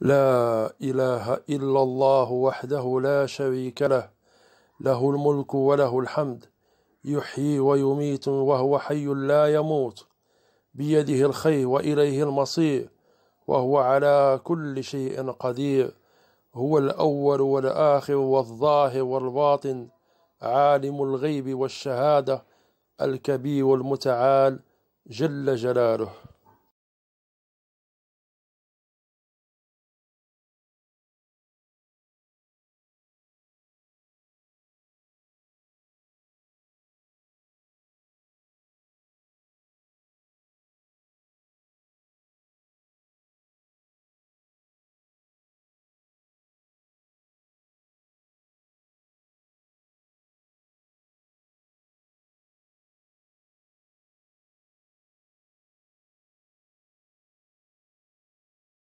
لا إله إلا الله وحده لا شريك له له الملك وله الحمد يحيي ويميت وهو حي لا يموت بيده الخير وإليه المصير وهو على كل شيء قدير هو الأول والآخر والظاهر والباطن عالم الغيب والشهادة الكبير المتعال جل جلاله